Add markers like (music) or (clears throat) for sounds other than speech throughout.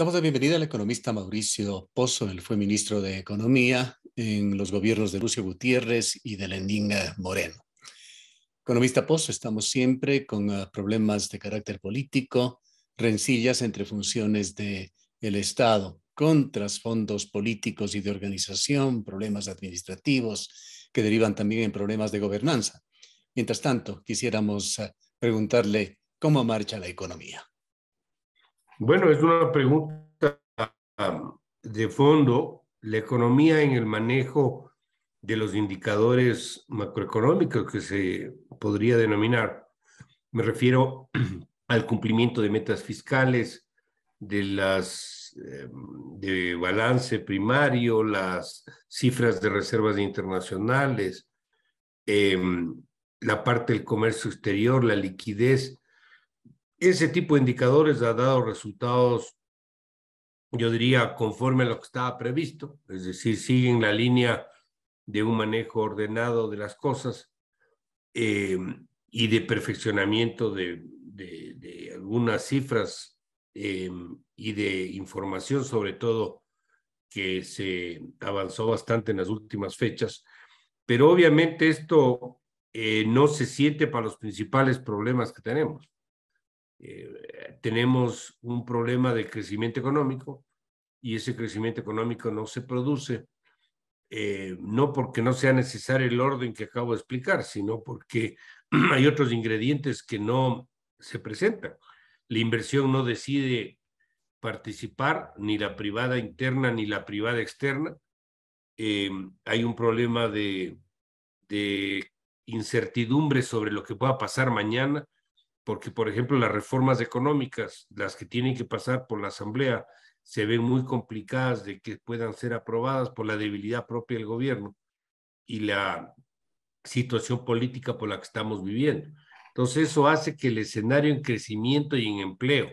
Damos la bienvenida al economista Mauricio Pozo. Él fue ministro de Economía en los gobiernos de Lucio Gutiérrez y de Lenín Moreno. Economista Pozo, estamos siempre con ah, problemas de carácter político, rencillas entre funciones del el Estado, con trasfondos políticos y de organización, problemas administrativos que derivan también en problemas de gobernanza. Mientras tanto, quisiéramos ah, preguntarle cómo marcha la economía. Bueno, es una pregunta um, de fondo. La economía en el manejo de los indicadores macroeconómicos que se podría denominar, me refiero (clears throat) al cumplimiento de metas fiscales, de las em, de balance primario, las cifras de reservas internacionales, em, la parte del comercio exterior, la liquidez, ese tipo de indicadores ha dado resultados, yo diría, conforme a lo que estaba previsto, es decir, siguen la línea de un manejo ordenado de las cosas em, y de perfeccionamiento de, algunas cifras em, y de información, sobre todo, que se avanzó bastante en las últimas fechas. Pero obviamente esto eh, no se siente para los principales problemas que tenemos. Eh, tenemos un problema de crecimiento económico y ese crecimiento económico no se produce, eh, no porque no sea necesario el orden que acabo de explicar, sino porque (clears throat) hay otros ingredientes que no se presentan. La inversión no decide participar, ni la privada interna ni la privada externa. Eh, hay un problema de, de incertidumbre sobre lo que pueda pasar mañana porque, por ejemplo, las reformas económicas, las que tienen que pasar por la Asamblea, se ven muy complicadas de que puedan ser aprobadas por la debilidad propia del gobierno y la situación política por la que estamos viviendo. Entonces, eso hace que el escenario en crecimiento y en empleo,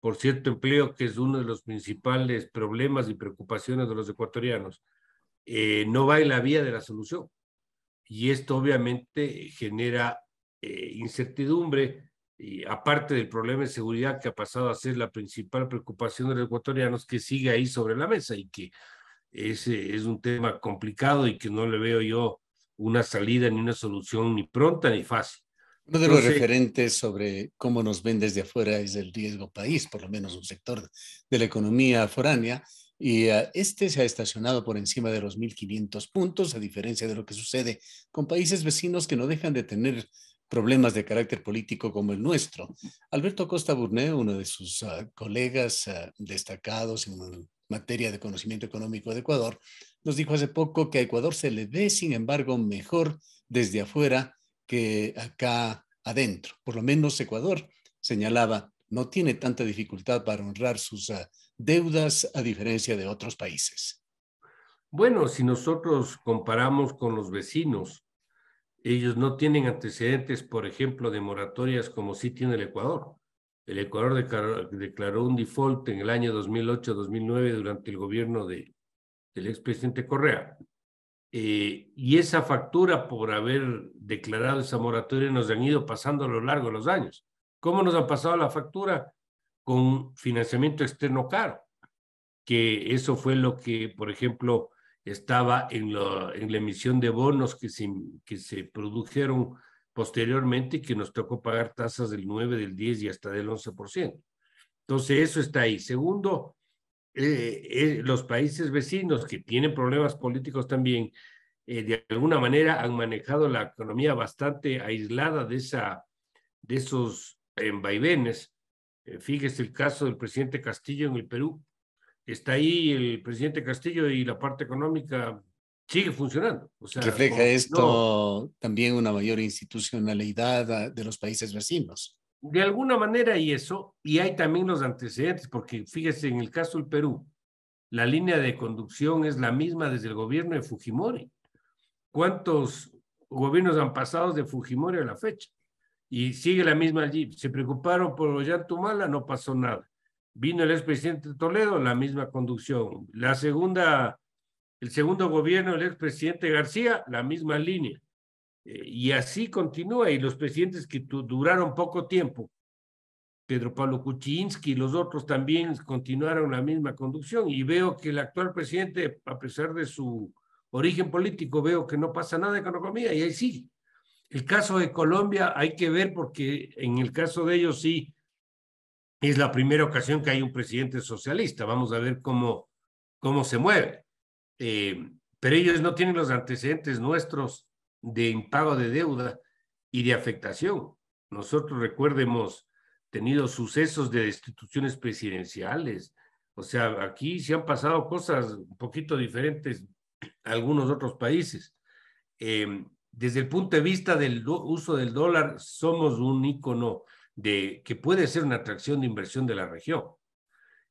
por cierto, empleo que es uno de los principales problemas y preocupaciones de los ecuatorianos, eh, no va en la vía de la solución. Y esto obviamente genera eh, incertidumbre, aparte del problema de seguridad que ha pasado a ser la principal preocupación de los ecuatorianos, que sigue ahí sobre la mesa y que ese es un tema complicado y que no le veo yo una salida ni una solución ni pronta ni fácil. Uno de los referentes sobre cómo nos ven desde afuera es el riesgo país, por lo menos un sector de la economía foránea, y ah, este se ha estacionado por encima de los 1.500 puntos, a diferencia de lo que sucede con países vecinos que no dejan de tener problemas de carácter político como el nuestro. Alberto Costa Burneo, uno de sus ah, colegas ah, destacados en materia de conocimiento económico de Ecuador, nos dijo hace poco que a Ecuador se le ve, sin embargo, mejor desde afuera que acá adentro. Por lo menos Ecuador, señalaba, no tiene tanta dificultad para honrar sus ah, deudas a diferencia de otros países. Bueno, si nosotros comparamos con los vecinos, ellos no tienen antecedentes, por ejemplo, de moratorias como sí tiene el Ecuador. El Ecuador declaró, un default en el año 2008-2009 durante el gobierno de, del expresidente Correa. Eh, y esa factura por haber declarado esa moratoria nos han ido pasando a lo largo de los años. ¿Cómo nos ha pasado la factura? Con financiamiento externo caro, que eso fue lo que, por ejemplo, estaba en la, en la emisión de bonos que se, que se produjeron posteriormente y que nos tocó pagar tasas del 9, del 10 y hasta del 11%. Entonces, eso está ahí. Segundo, eh, eh, los países vecinos que tienen problemas políticos también, eh, de alguna manera han manejado la economía bastante aislada de, esa, de esos vaivenes. fíjese el caso del presidente Castillo en el Perú, está ahí el presidente Castillo y la parte económica sigue funcionando. Refleja esto también una mayor institucionalidad ah, de los países vecinos. De alguna manera y eso, y hay también los antecedentes, porque fíjese, en el caso del Perú, la línea de conducción es la misma desde el gobierno de Fujimori. ¿Cuántos gobiernos han pasado de Fujimori a la fecha? Y sigue la misma allí. Se preocuparon por Ollantumala, no pasó nada. Vino el expresidente Toledo, la misma conducción. La segunda, el segundo gobierno del expresidente García, la misma línea. Eh, y así continúa. Y los presidentes que duraron poco tiempo, Pedro Pablo Kuczynski y los otros también continuaron la misma conducción. Y veo que el actual presidente, a pesar de su origen político, veo que no pasa nada con economía y ahí sí El caso de Colombia hay que ver porque en el caso de ellos sí es la primera ocasión que hay un presidente socialista. Vamos a ver cómo, cómo se mueve. Eh, pero ellos no tienen los antecedentes nuestros de impago de deuda y de afectación. Nosotros hemos tenido sucesos de destituciones presidenciales. O sea, aquí se han pasado cosas un poquito diferentes a algunos otros países. Eh, desde el punto de vista del uso del dólar, somos un icono de que puede ser una atracción de inversión de la región.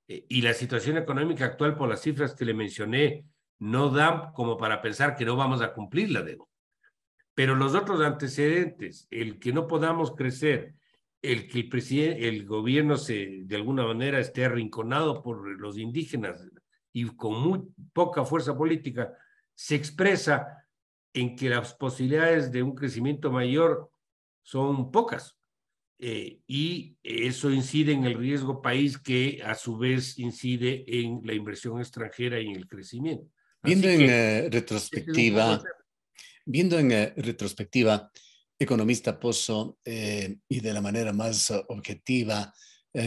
Eh, y la situación económica actual, por las cifras que le mencioné, no dan como para pensar que no vamos a cumplir la deuda. Pero los otros antecedentes, el que no podamos crecer, el que el, gobierno se, de alguna manera esté arrinconado por los indígenas y con muy poca fuerza política, se expresa en que las posibilidades de un crecimiento mayor son pocas. Eh, y eso incide en el riesgo país que a su vez incide en la inversión extranjera y en el crecimiento. viendo en eh, retrospectiva, viendo en eh, retrospectiva, economista Pozo, y de la manera más objetiva,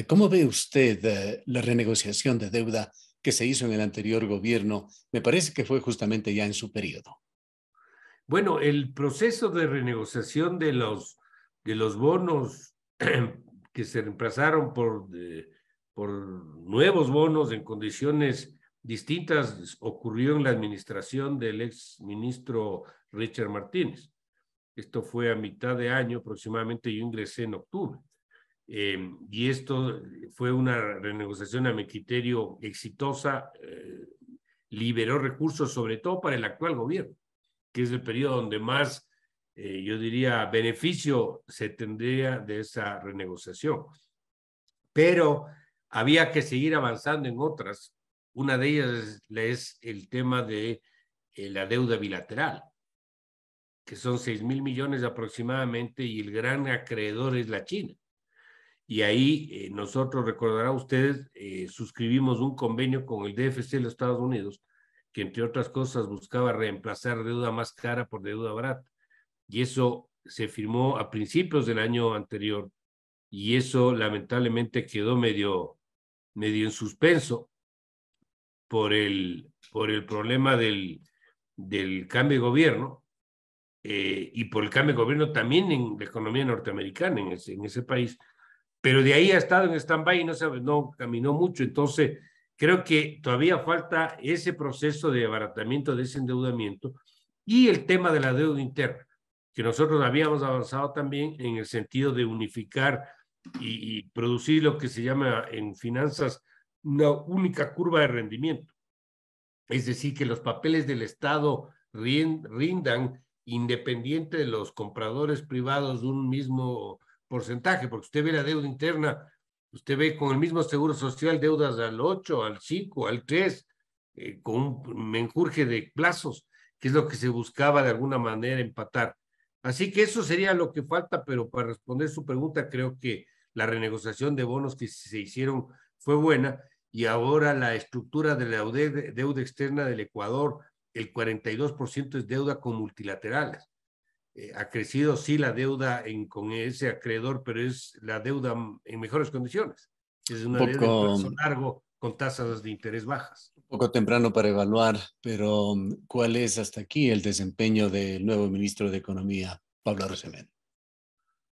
¿Cómo ve usted la renegociación de deuda que se hizo en el anterior gobierno? Me parece que fue justamente ya en su periodo. Bueno, el proceso de renegociación de los, de los bonos (clears throat) que se reemplazaron por, eh, por nuevos bonos en condiciones distintas ocurrió en la administración del ex ministro Richard Martínez. Esto fue a mitad de año aproximadamente, yo ingresé en octubre. Em, y esto fue una renegociación a mi criterio exitosa, eh, liberó recursos sobre todo para el actual gobierno, que es el periodo donde más eh, yo diría, beneficio se tendría de esa renegociación. Pero había que seguir avanzando en otras. Una de ellas es, el tema de eh, la deuda bilateral, que son 6 mil millones aproximadamente y el gran acreedor es la China. Y ahí eh, nosotros, recordarán ustedes, suscribimos un convenio con el DFC de los Estados Unidos, que entre otras cosas buscaba reemplazar deuda más cara por deuda barata y eso se firmó a principios del año anterior y eso lamentablemente quedó medio, medio en suspenso por el, por el problema del, del cambio de gobierno eh, y por el cambio de gobierno también en la economía norteamericana en ese, en ese país. Pero de ahí ha estado en stand-by y no, se, no caminó mucho. Entonces, creo que todavía falta ese proceso de abaratamiento de ese endeudamiento y el tema de la deuda interna que nosotros habíamos avanzado también en el sentido de unificar y, producir lo que se llama en finanzas una única curva de rendimiento. Es decir, que los papeles del Estado rindan independiente de los compradores privados de un mismo porcentaje, porque usted ve la deuda interna, usted ve con el mismo seguro social deudas al 8, al 5, al 3, eh, con un menjurje de plazos, que es lo que se buscaba de alguna manera empatar. Así que eso sería lo que falta, pero para responder su pregunta, creo que la renegociación de bonos que se hicieron fue buena y ahora la estructura de la deuda, externa del Ecuador, el 42% es deuda con multilaterales. Eh, ha crecido sí la deuda con ese acreedor, pero es la deuda en mejores condiciones. Es una deuda plazo largo con tasas de interés bajas poco temprano para evaluar, pero mm, ¿cuál es hasta aquí el desempeño del nuevo ministro de Economía, Pablo Rosemén?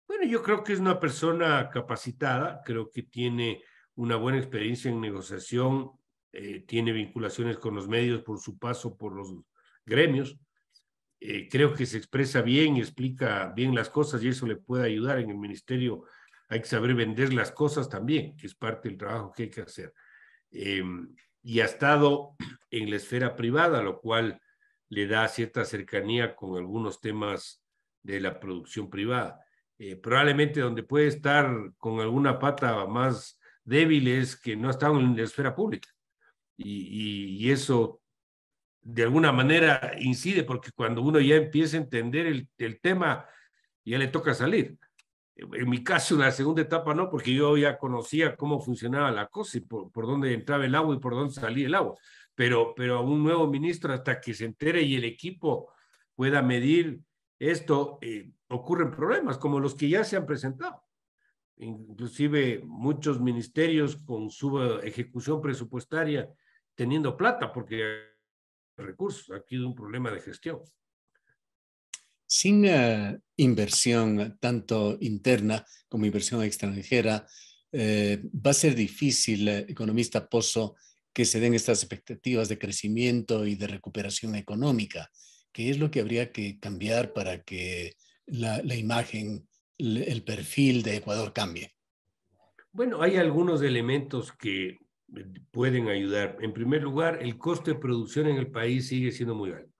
Bueno, yo creo que es una persona capacitada, creo que tiene una buena experiencia en negociación, eh, tiene vinculaciones con los medios por su paso por los gremios. Eh, creo que se expresa bien y explica bien las cosas y eso le puede ayudar en el ministerio. Hay que saber vender las cosas también, que es parte del trabajo que hay que hacer. Eh, y ha estado en la esfera privada, lo cual le da cierta cercanía con algunos temas de la producción privada. Eh, probablemente donde puede estar con alguna pata más débil es que no ha estado en la esfera pública. Y, eso de alguna manera incide porque cuando uno ya empieza a entender el tema, ya le toca salir en mi caso, en la segunda etapa no, porque yo ya conocía cómo funcionaba la cosa y por, dónde entraba el agua y por dónde salía el agua. Pero, pero a un nuevo ministro, hasta que se entere y el equipo pueda medir esto, eh, ocurren problemas como los que ya se han presentado. Inclusive muchos ministerios con su ejecución presupuestaria teniendo plata porque hay recursos. Aquí hay un problema de gestión sin eh, inversión tanto interna como inversión extranjera, eh, va a ser difícil, eh, economista Pozo, que se den estas expectativas de crecimiento y de recuperación económica. ¿Qué es lo que habría que cambiar para que la, imagen, el, perfil de Ecuador cambie? Bueno, hay algunos elementos que pueden ayudar. En primer lugar, el coste de producción en el país sigue siendo muy alto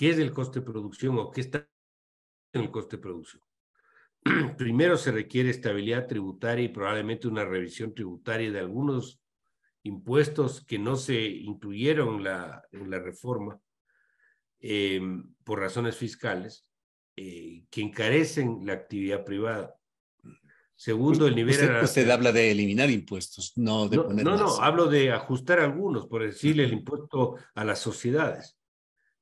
qué es el coste de producción o qué está en el coste de producción. (clears throat) Primero se requiere estabilidad tributaria y probablemente una revisión tributaria de algunos impuestos que no se incluyeron la, en la reforma em, por razones fiscales eh, que encarecen la actividad privada. Segundo, el nivel... Usted, habla de eliminar impuestos, no de no, poner... No, no, hablo de ajustar algunos, por decirle el impuesto a las sociedades.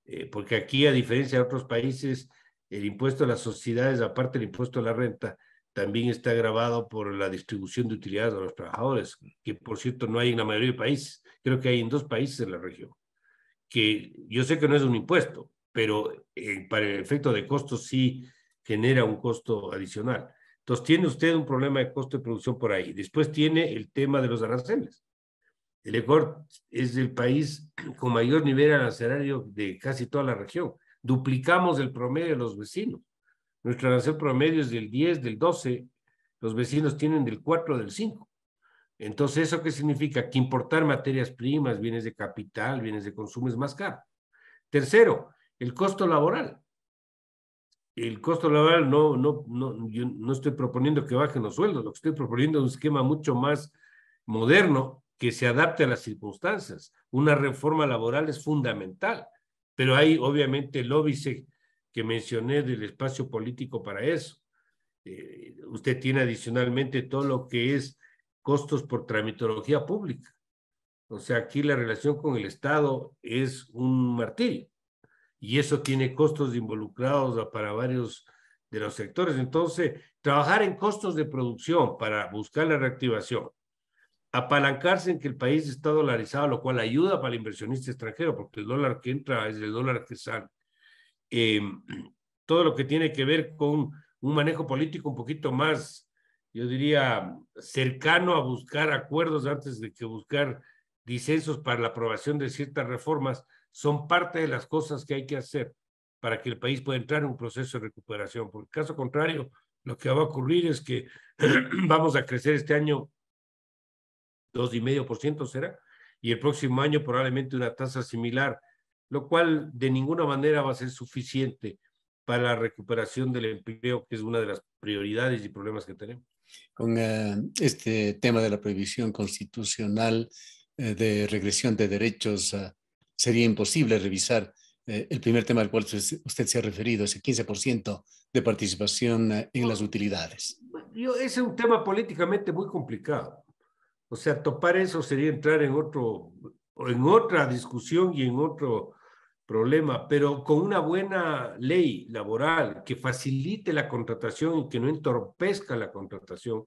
Eh, porque aquí, a diferencia de otros países, el impuesto a las sociedades, aparte del impuesto a la renta, también está agravado por la distribución de utilidades a los trabajadores, que por cierto no hay en la mayoría de países, creo que hay en dos países en la región, que yo sé que no es un impuesto, pero eh, para el efecto de costos sí genera un costo adicional. Entonces tiene usted un problema de costo de producción por ahí. Después tiene el tema de los aranceles. El Ecuador es el país con mayor nivel arancelario de casi toda la región. Duplicamos el promedio de los vecinos. Nuestro arancel promedio es del 10, del 12. Los vecinos tienen del 4, del 5. Entonces, ¿eso qué significa? Que importar materias primas, bienes de capital, bienes de consumo es más caro. Tercero, el costo laboral. El costo laboral no, no, no, no estoy proponiendo que bajen los sueldos, lo que estoy proponiendo es un esquema mucho más moderno que se adapte a las circunstancias. Una reforma laboral es fundamental, pero hay obviamente el lobbies que mencioné del espacio político para eso. Eh, usted tiene adicionalmente todo lo que es costos por tramitología pública. O sea, aquí la relación con el Estado es un martillo y eso tiene costos involucrados para varios de los sectores. Entonces, trabajar en costos de producción para buscar la reactivación, apalancarse en que el país está dolarizado, lo cual ayuda para el inversionista extranjero, porque el dólar que entra es el dólar que sale. Em, (clears throat) todo lo que tiene que ver con un manejo político un poquito más, yo diría, cercano a buscar acuerdos antes de que buscar disensos para la aprobación de ciertas reformas, son parte de las cosas que hay que hacer para que el país pueda entrar en un proceso de recuperación. el caso contrario, lo que va a ocurrir es que (clears throat) vamos a crecer este año 2,5% será, y el próximo año probablemente una tasa similar, lo cual de ninguna manera va a ser suficiente para la recuperación del empleo, que es una de las prioridades y problemas que tenemos. Con eh, este tema de la prohibición constitucional eh, de regresión de derechos, eh, sería imposible revisar el primer tema al cual usted se ha referido, ese 15% de participación en las utilidades. es un tema políticamente muy complicado. O sea, topar eso sería entrar en otro, en otra discusión y en otro problema, pero con una buena ley laboral que facilite la contratación y que no entorpezca la contratación,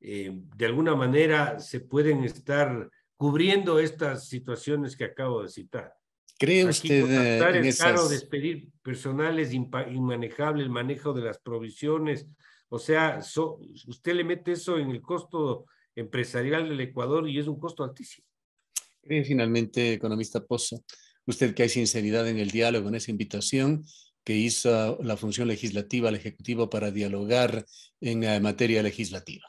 eh, de alguna manera se pueden estar cubriendo estas situaciones que acabo de citar. ¿Cree usted de eh, en es esas... despedir personales inmanejable, el manejo de las provisiones, o sea, usted le mete eso en el costo empresarial del Ecuador y es un costo altísimo. finalmente, economista Pozo, usted que hay sinceridad en el diálogo, en esa invitación que hizo la función legislativa al Ejecutivo para dialogar en eh, materia legislativa.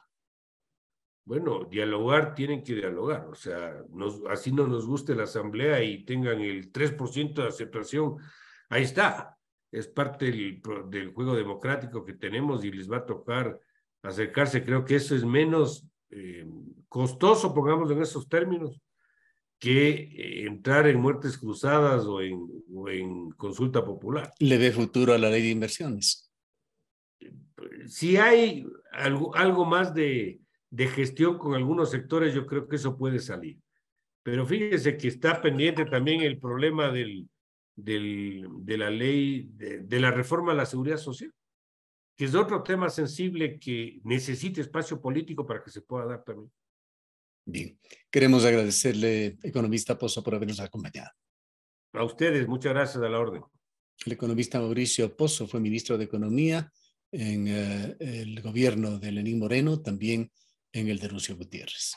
Bueno, dialogar tienen que dialogar, o sea, así no nos guste la Asamblea y tengan el 3% de aceptación, ahí está, es parte del, juego democrático que tenemos y les va a tocar acercarse, creo que eso es menos eh, costoso, pongamos en esos términos, que eh, entrar en muertes cruzadas o en, en, consulta popular. ¿Le ve futuro a la ley de inversiones? Si hay algo, más de, gestión con algunos sectores, yo creo que eso puede salir. Pero fíjese que está pendiente también el problema del, de la ley, de, de, la reforma a la seguridad social que es otro tema sensible que necesita espacio político para que se pueda dar también. Bien, queremos agradecerle, economista Pozo, por habernos acompañado. A ustedes, muchas gracias a la orden. El economista Mauricio Pozo fue ministro de Economía en eh, el gobierno de Lenín Moreno, también en el de Lucio Gutiérrez.